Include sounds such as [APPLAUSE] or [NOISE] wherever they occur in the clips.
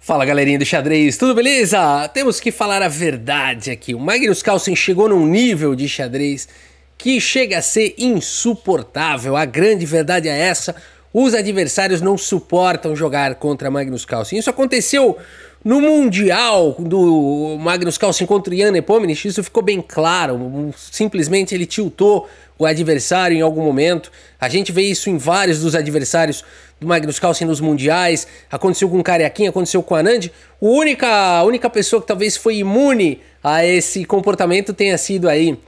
Fala galerinha do xadrez, tudo beleza? Temos que falar a verdade aqui. O Magnus Carlsen chegou num nível de xadrez que chega a ser insuportável. A grande verdade é essa: os adversários não suportam jogar contra Magnus Carlsen. Isso aconteceu no Mundial do Magnus Carlsen contra Ian Epominich, isso ficou bem claro. Simplesmente ele tiltou o adversário em algum momento. A gente vê isso em vários dos adversários do Magnus Carlsen nos mundiais. Aconteceu com o Cariaquim, aconteceu com o Anand. única, a única pessoa que talvez foi imune a esse comportamento tenha sido aí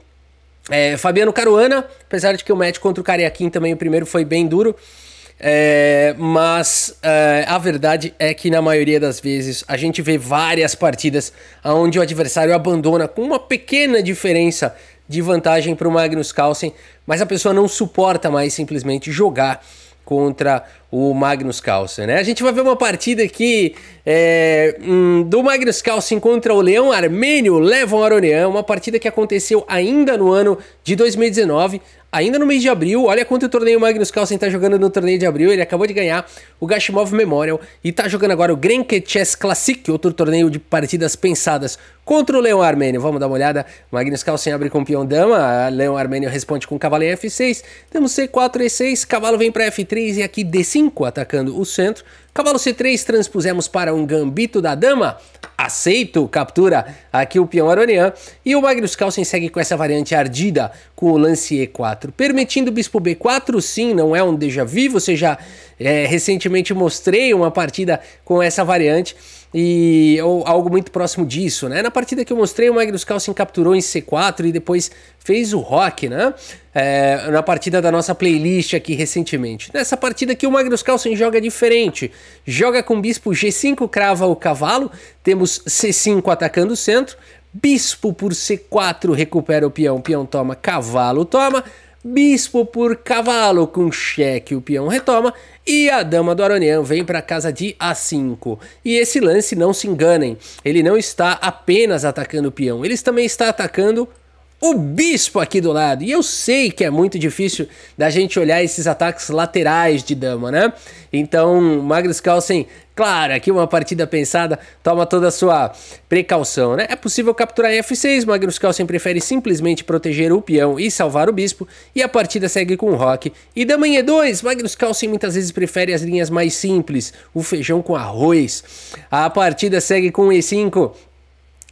é, Fabiano Caruana, apesar de que o match contra o Cariaquim também, o primeiro foi bem duro. É, mas é, a verdade é que na maioria das vezes a gente vê várias partidas onde o adversário abandona com uma pequena diferença de vantagem para o Magnus Carlsen, mas a pessoa não suporta mais simplesmente jogar contra o Magnus Carlsen, né? A gente vai ver uma partida aqui é, hum, do Magnus Carlsen contra o Leão Armênio, Levon Aronian, uma partida que aconteceu ainda no ano de 2019, ainda no mês de abril. Olha quanto o torneio Magnus Carlsen está jogando no torneio de abril, ele acabou de ganhar o Gashimov Memorial e está jogando agora o Grenke Chess Classic, outro torneio de partidas pensadas contra o Leão Armênio. Vamos dar uma olhada. Magnus Carlsen abre com peão dama, Leão Armênio responde com cavalo em F6, temos C4 e 6, cavalo vem para F3 e aqui decide cinco atacando o centro Cavalo C3 transpusemos para um gambito da dama. Aceito, captura aqui o peão aronian. E o Magnus Carlsen segue com essa variante ardida com o lance E4. Permitindo o bispo B4, sim, não é um déjà vu. Você já é, recentemente mostrei uma partida com essa variante e ou algo muito próximo disso, né? Na partida que eu mostrei, o Magnus Carlsen capturou em C4 e depois fez o rock, né? É, na partida da nossa playlist aqui recentemente. Nessa partida aqui, o Magnus Carlsen joga diferente joga com bispo G5, crava o cavalo, temos C5 atacando o centro, bispo por C4 recupera o peão, peão toma, cavalo toma, bispo por cavalo com cheque, o peão retoma e a dama do Aronian vem para casa de A5. E esse lance, não se enganem, ele não está apenas atacando o peão, ele também está atacando o bispo aqui do lado. E eu sei que é muito difícil da gente olhar esses ataques laterais de dama, né? Então, Magnus Carlsen, claro, aqui uma partida pensada, toma toda a sua precaução, né? É possível capturar em F6, Magnus Carlsen prefere simplesmente proteger o peão e salvar o bispo, e a partida segue com o rock. E dama em E2, Magnus Carlsen muitas vezes prefere as linhas mais simples, o feijão com arroz. A partida segue com E5,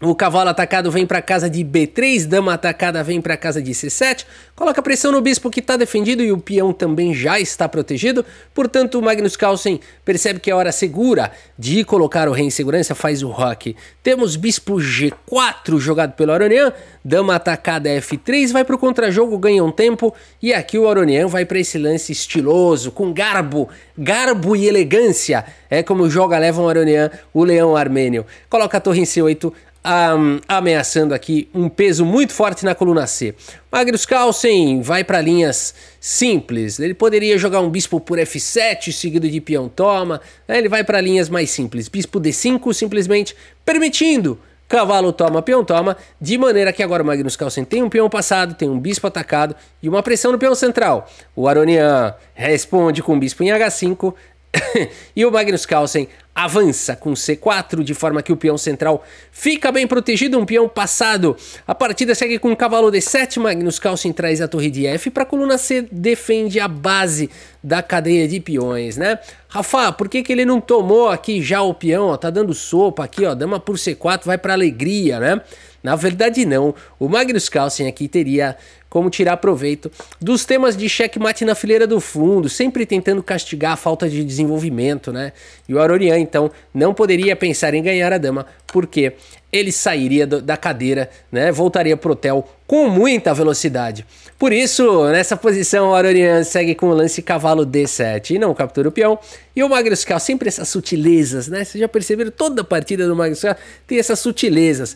o cavalo atacado vem para casa de B3, dama atacada vem para casa de C7, coloca pressão no bispo que está defendido e o peão também já está protegido, portanto Magnus Carlsen percebe que é hora segura de colocar o rei em segurança, faz o rock. Temos bispo G4 jogado pelo Aronian, dama atacada F3, vai para o contrajogo, ganha um tempo e aqui o Aronian vai para esse lance estiloso, com garbo, garbo e elegância, é como joga levam um Aronian o leão armênio. Coloca a torre em C8, um, ameaçando aqui um peso muito forte na coluna C. Magnus Carlsen vai para linhas simples. Ele poderia jogar um bispo por F7 seguido de peão toma. Ele vai para linhas mais simples. Bispo D5 simplesmente permitindo cavalo toma, peão toma, de maneira que agora o Magnus Carlsen tem um peão passado, tem um bispo atacado e uma pressão no peão central. O Aronian responde com o bispo em H5 [LAUGHS] e o Magnus Carlsen avança com C4, de forma que o peão central fica bem protegido, um peão passado. A partida segue com um cavalo D7, Magnus Carlsen traz a torre de F para a coluna C defende a base da cadeia de peões, né? Rafa, por que, que ele não tomou aqui já o peão? Ó, tá dando sopa aqui, ó. Dama por C4 vai pra alegria, né? Na verdade, não. O Magnus Carlsen aqui teria como tirar proveito dos temas de checkmate na fileira do fundo, sempre tentando castigar a falta de desenvolvimento, né? E o Arorian, então, não poderia pensar em ganhar a dama, porque ele sairia da cadeira, né? Voltaria pro hotel com muita velocidade. Por isso, nessa posição, o Aronian segue com o lance cavalo D7 e não captura o peão. E o Magnus Carlsen, sempre essas sutilezas, né? Vocês já perceberam, toda partida do Magnus Carlsen tem essas sutilezas.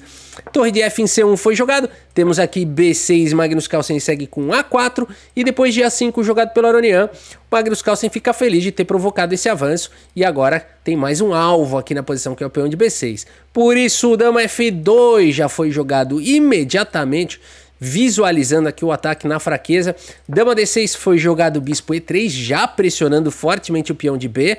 Torre de F em C1 foi jogado, temos aqui B6, Magnus Carlsen segue com A4 e depois de A5 jogado pelo Aronian. Magnus Carlsen fica feliz de ter provocado esse avanço e agora tem mais um alvo aqui na posição que é o peão de B6. Por isso, dama F2 já foi jogado imediatamente visualizando aqui o ataque na fraqueza. Dama D6 foi jogado bispo E3, já pressionando fortemente o peão de B.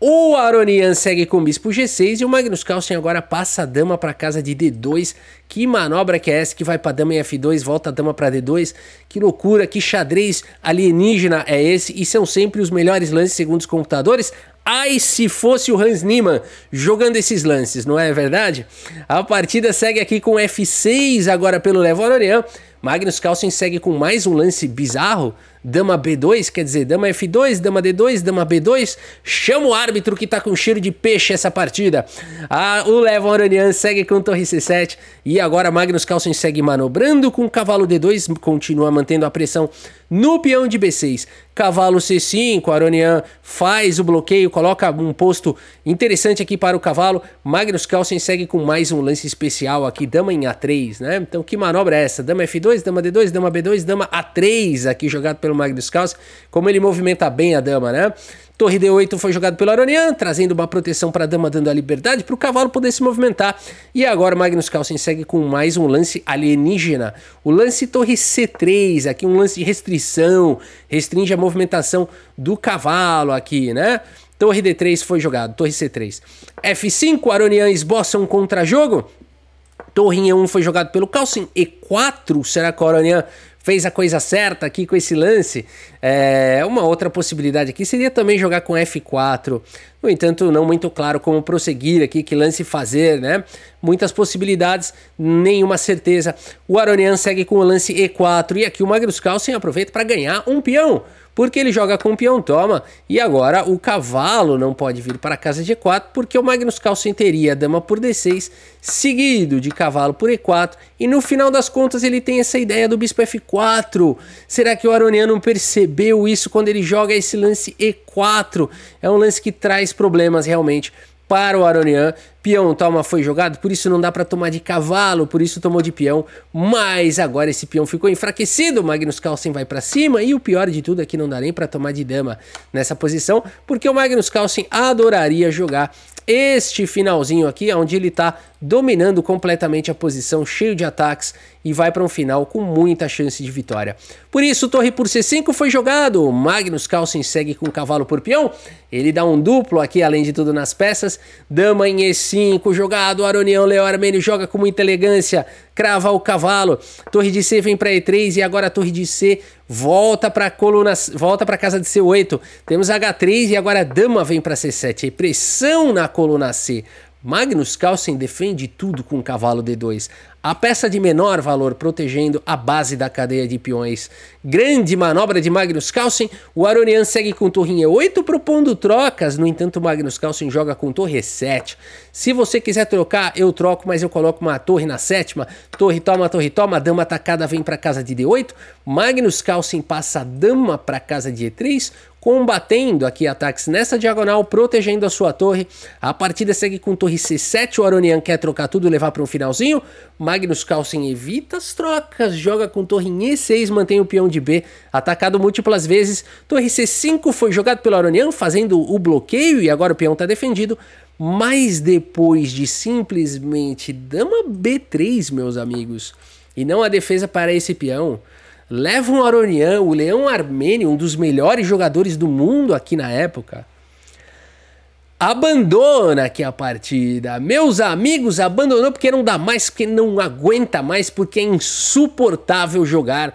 O Aronian segue com bispo G6 e o Magnus Carlsen agora passa a dama para casa de D2, que manobra que é essa que vai para dama em F2, volta a dama para D2? Que loucura, que xadrez alienígena é esse? E são sempre os melhores lances segundo os computadores? Ai, se fosse o Hans Niemann jogando esses lances, não é verdade? A partida segue aqui com F6 agora pelo Levo Oranian. Magnus Carlsen segue com mais um lance bizarro. Dama B2, quer dizer, dama F2, dama D2, dama B2. Chama o árbitro que tá com cheiro de peixe essa partida. Ah, o Levon Oranian segue com torre C7 e e agora Magnus Carlsen segue manobrando com o cavalo D2, continua mantendo a pressão no peão de B6. Cavalo C5, Aronian faz o bloqueio, coloca um posto interessante aqui para o cavalo. Magnus Carlsen segue com mais um lance especial aqui, dama em A3, né? Então que manobra é essa? Dama F2, dama D2, dama B2, dama A3 aqui jogado pelo Magnus Carlsen. Como ele movimenta bem a dama, né? Torre D8 foi jogado pelo Aronian, trazendo uma proteção para a dama, dando a liberdade para o cavalo poder se movimentar. E agora Magnus Carlsen segue com mais um lance alienígena. O lance Torre C3, aqui um lance de restrição, restringe a movimentação do cavalo aqui, né? Torre D3 foi jogado, Torre C3. F5, Aronian esboça um contra-jogo. Torre E1 foi jogado pelo Carlsen, E4, será que o Aronian fez a coisa certa aqui com esse lance. É, uma outra possibilidade aqui seria também jogar com F4. No entanto, não muito claro como prosseguir aqui, que lance fazer, né? Muitas possibilidades, nenhuma certeza. O Aronian segue com o lance E4 e aqui o Magnus Carlsen aproveita para ganhar um peão porque ele joga com o peão, toma, e agora o cavalo não pode vir para casa de E4, porque o Magnus Carlsen teria dama por D6, seguido de cavalo por E4, e no final das contas ele tem essa ideia do bispo F4. Será que o Aroniano percebeu isso quando ele joga esse lance E4? É um lance que traz problemas realmente para o Aronian. Peão toma foi jogado, por isso não dá para tomar de cavalo, por isso tomou de peão. Mas agora esse peão ficou enfraquecido, Magnus Carlsen vai para cima e o pior de tudo é que não dá nem para tomar de dama nessa posição, porque o Magnus Carlsen adoraria jogar este finalzinho aqui, onde ele tá dominando completamente a posição, cheio de ataques e vai para um final com muita chance de vitória. Por isso, torre por C5 foi jogado, Magnus Carlsen segue com o cavalo por peão, ele dá um duplo aqui além de tudo nas peças, dama em E5 jogado, Aronião Leo Armênio joga com muita elegância, crava o cavalo, torre de C vem para E3 e agora a torre de C volta para coluna, volta para casa de C8, temos H3 e agora a dama vem para C7, e pressão na coluna C, Magnus Carlsen defende tudo com cavalo D2. A peça de menor valor protegendo a base da cadeia de peões. Grande manobra de Magnus Carlsen. O Aronian segue com torrinha E8 propondo trocas. No entanto, Magnus Carlsen joga com torre E7. Se você quiser trocar, eu troco, mas eu coloco uma torre na sétima. Torre toma, torre toma. Dama atacada vem para casa de D8. Magnus Carlsen passa a dama para casa de E3 combatendo aqui ataques nessa diagonal, protegendo a sua torre. A partida segue com torre C7, o Aronian quer trocar tudo, levar para um finalzinho. Magnus Carlsen evita as trocas, joga com torre em E6, mantém o peão de B, atacado múltiplas vezes. Torre C5 foi jogado pelo Aronian, fazendo o bloqueio e agora o peão está defendido. Mas depois de simplesmente dama B3, meus amigos, e não a defesa para esse peão leva um Aronian, o Leão Armênio, um dos melhores jogadores do mundo aqui na época, abandona aqui a partida. Meus amigos, abandonou porque não dá mais, porque não aguenta mais, porque é insuportável jogar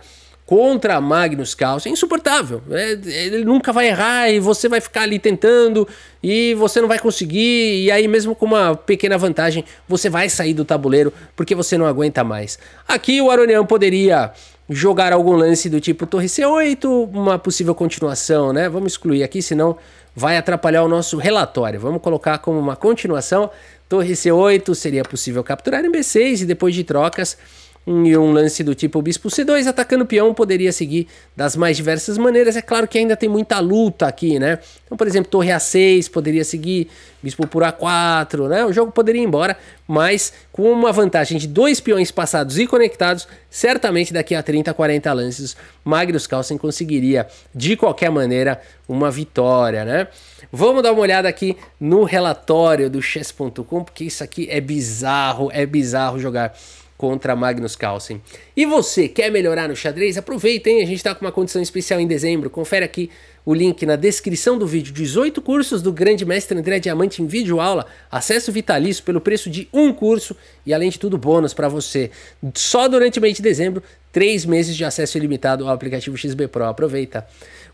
contra Magnus Carlsen é insuportável. É, ele nunca vai errar e você vai ficar ali tentando e você não vai conseguir. E aí, mesmo com uma pequena vantagem, você vai sair do tabuleiro porque você não aguenta mais. Aqui o Aronian poderia jogar algum lance do tipo torre C8, uma possível continuação, né? Vamos excluir aqui, senão vai atrapalhar o nosso relatório. Vamos colocar como uma continuação. Torre C8 seria possível capturar em B6 e depois de trocas e um lance do tipo bispo c2 atacando peão poderia seguir das mais diversas maneiras. É claro que ainda tem muita luta aqui, né? Então, por exemplo, torre a6 poderia seguir, bispo por a4, né? O jogo poderia ir embora, mas com uma vantagem de dois peões passados e conectados, certamente daqui a 30, 40 lances, Magnus Carlsen conseguiria, de qualquer maneira, uma vitória, né? Vamos dar uma olhada aqui no relatório do chess.com, porque isso aqui é bizarro, é bizarro jogar contra Magnus Carlsen. E você quer melhorar no xadrez? Aproveita, hein? A gente está com uma condição especial em dezembro. Confere aqui o link na descrição do vídeo. 18 cursos do grande mestre André Diamante em vídeo aula, acesso vitalício pelo preço de um curso e além de tudo bônus para você. Só durante o mês de dezembro, 3 meses de acesso ilimitado ao aplicativo XB Pro. Aproveita.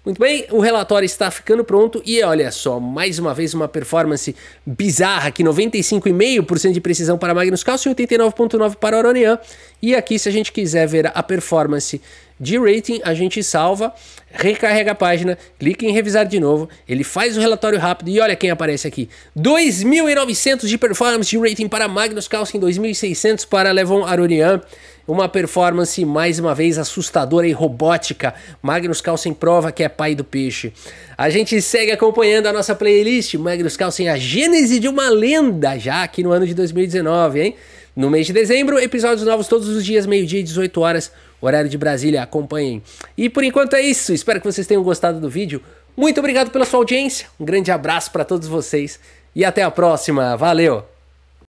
Muito bem, o relatório está ficando pronto e olha só, mais uma vez uma performance bizarra aqui, 95,5% de precisão para Magnus Carlsen e 89,9% para Oronian. E aqui, se a gente quiser quiser ver a performance de rating, a gente salva, recarrega a página, clica em revisar de novo, ele faz o relatório rápido e olha quem aparece aqui. 2.900 de performance de rating para Magnus Carlsen, 2.600 para Levon Aronian. Uma performance mais uma vez assustadora e robótica. Magnus Carlsen prova que é pai do peixe. A gente segue acompanhando a nossa playlist Magnus Carlsen, a gênese de uma lenda já aqui no ano de 2019, hein? no mês de dezembro. Episódios novos todos os dias, meio-dia e 18 horas, horário de Brasília. Acompanhem. E por enquanto é isso. Espero que vocês tenham gostado do vídeo. Muito obrigado pela sua audiência. Um grande abraço para todos vocês e até a próxima. Valeu!